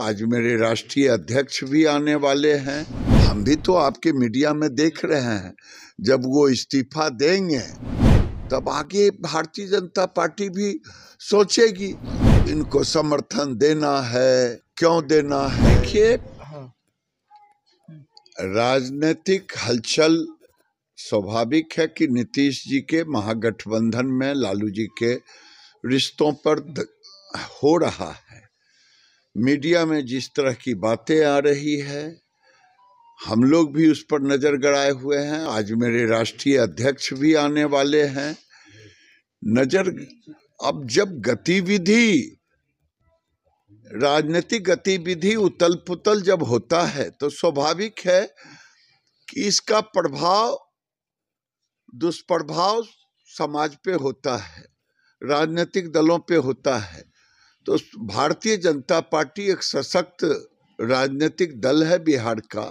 आज मेरे राष्ट्रीय अध्यक्ष भी आने वाले हैं हम भी तो आपके मीडिया में देख रहे हैं जब वो इस्तीफा देंगे तब आगे भारतीय जनता पार्टी भी सोचेगी इनको समर्थन देना है क्यों देना है देखिए हाँ। राजनीतिक हलचल स्वाभाविक है कि नीतीश जी के महागठबंधन में लालू जी के रिश्तों पर हो रहा है मीडिया में जिस तरह की बातें आ रही है हम लोग भी उस पर नज़र गड़ाए हुए हैं आज मेरे राष्ट्रीय अध्यक्ष भी आने वाले हैं नज़र अब जब गतिविधि राजनीतिक गतिविधि उतल पुतल जब होता है तो स्वाभाविक है कि इसका प्रभाव दुष्प्रभाव समाज पे होता है राजनीतिक दलों पे होता है तो भारतीय जनता पार्टी एक सशक्त राजनीतिक दल है बिहार का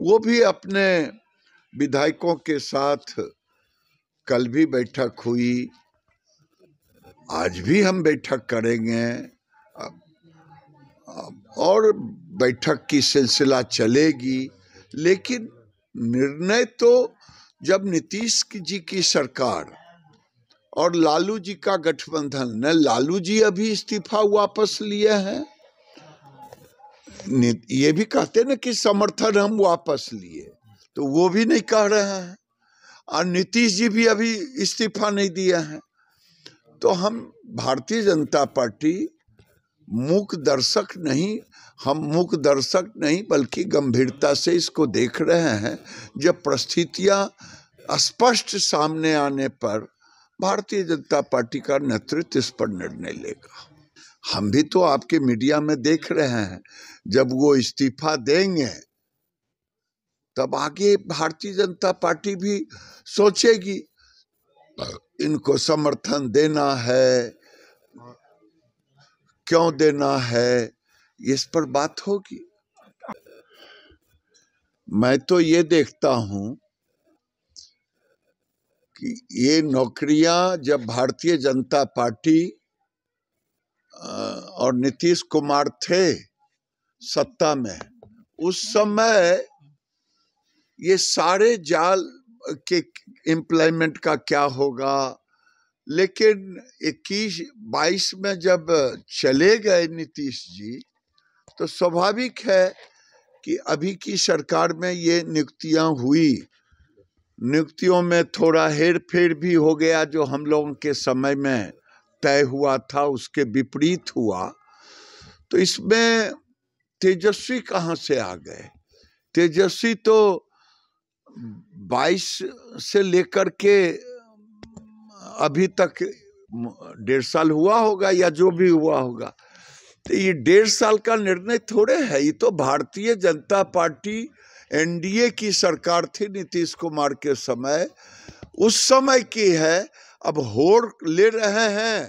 वो भी अपने विधायकों के साथ कल भी बैठक हुई आज भी हम बैठक करेंगे और बैठक की सिलसिला चलेगी लेकिन निर्णय तो जब नीतीश जी की सरकार और लालू जी का गठबंधन न लालू जी अभी इस्तीफा वापस लिए हैं ये भी कहते ना कि समर्थन हम वापस लिए तो वो भी नहीं कह रहे हैं और नीतीश जी भी अभी इस्तीफा नहीं दिया है तो हम भारतीय जनता पार्टी मूक दर्शक नहीं हम मूक दर्शक नहीं बल्कि गंभीरता से इसको देख रहे हैं जब परिस्थितियाँ स्पष्ट सामने आने पर भारतीय जनता पार्टी का नेतृत्व इस पर निर्णय लेगा हम भी तो आपके मीडिया में देख रहे हैं जब वो इस्तीफा देंगे तब आगे भारतीय जनता पार्टी भी सोचेगी इनको समर्थन देना है क्यों देना है इस पर बात होगी मैं तो ये देखता हूं कि ये नौकरियां जब भारतीय जनता पार्टी और नीतीश कुमार थे सत्ता में उस समय ये सारे जाल के एम्प्लॉयमेंट का क्या होगा लेकिन इक्कीस बाईस में जब चले गए नीतीश जी तो स्वाभाविक है कि अभी की सरकार में ये नियुक्तियां हुई नियुक्तियों में थोड़ा हेर फेर भी हो गया जो हम लोगों के समय में तय हुआ था उसके विपरीत हुआ तो इसमें तेजस्वी कहाँ से आ गए तेजस्वी तो 22 से लेकर के अभी तक डेढ़ साल हुआ होगा या जो भी हुआ होगा तो ये डेढ़ साल का निर्णय थोड़े है ये तो भारतीय जनता पार्टी एनडीए की सरकार थी नीतीश कुमार के समय उस समय की है अब होर ले रहे हैं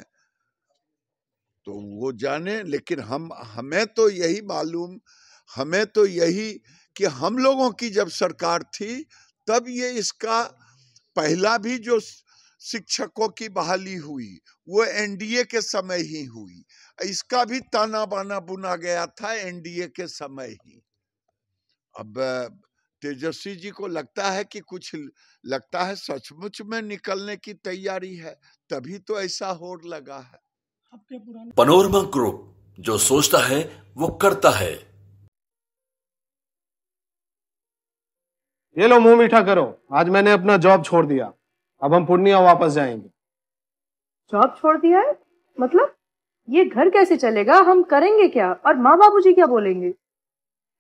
तो वो जाने लेकिन हम हमें तो यही मालूम हमें तो यही कि हम लोगों की जब सरकार थी तब ये इसका पहला भी जो शिक्षकों की बहाली हुई वो एनडीए के समय ही हुई इसका भी ताना बाना बुना गया था एनडीए के समय ही अब तेजस्वी जी को लगता है कि कुछ लगता है सचमुच में निकलने की तैयारी है तभी तो ऐसा होड़ लगा है पनोरमा ग्रुप जो सोचता है वो करता है ये लो मुंह मीठा करो आज मैंने अपना जॉब छोड़ दिया अब हम पूर्णिया वापस जाएंगे जॉब छोड़ दिया है मतलब ये घर कैसे चलेगा हम करेंगे क्या और माँ बाबू जी क्या बोलेंगे